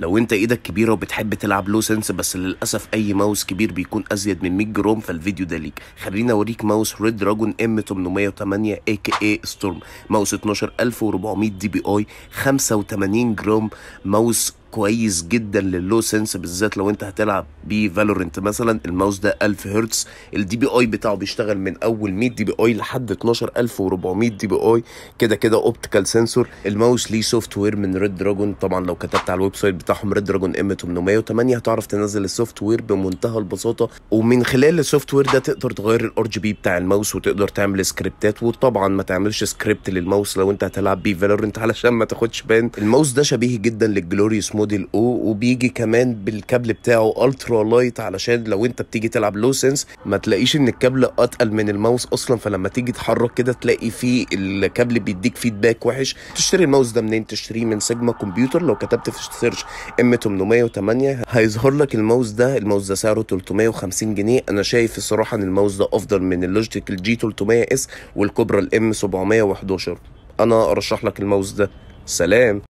لو انت ايدك كبيره وبتحب تلعب لو سنس بس للاسف اي ماوس كبير بيكون ازيد من 100 جرام فالفيديو ده ليك خليني اوريك ماوس ريد دراجون ام 808 اي كي اي ستورم ماوس 12400 دي بي اي 85 جرام ماوس كويس جدا لللو سنس بالذات لو انت هتلعب بي فالورنت مثلا الماوس ده 1000 هرتز الدي بي اي بتاعه بيشتغل من اول 100 دي بي اي لحد 12400 دي بي اي كده كده اوبتيكال سنسور الماوس ليه سوفت وير من ريد دراجون طبعا لو كتبت على الويب سايت بتاعهم ريد دراجون ام 808 هتعرف تنزل السوفت وير بمنتهى البساطه ومن خلال السوفت وير ده تقدر تغير الار جي بي بتاع الماوس وتقدر تعمل سكريبتات وطبعا ما تعملش سكريبت للماوس لو انت هتلعب بي فالورنت علشان ما تاخدش بان الماوس ده شبيه جدا للجلوريوس موديل او وبيجي كمان بالكابل بتاعه الترا لايت علشان لو انت بتيجي تلعب لو سنس ما تلاقيش ان الكابل اتقل من الماوس اصلا فلما تيجي تحرك كده تلاقي فيه الكابل بيديك فيدباك وحش تشتري الماوس ده منين تشتريه من سيجما كمبيوتر لو كتبت في سيرش ام 808 هيظهر لك الماوس ده الماوس ده سعره 350 جنيه انا شايف الصراحه ان الماوس ده افضل من اللوجيتك الجي 300 اس والكوبرا الام 711 انا ارشح لك الماوس ده سلام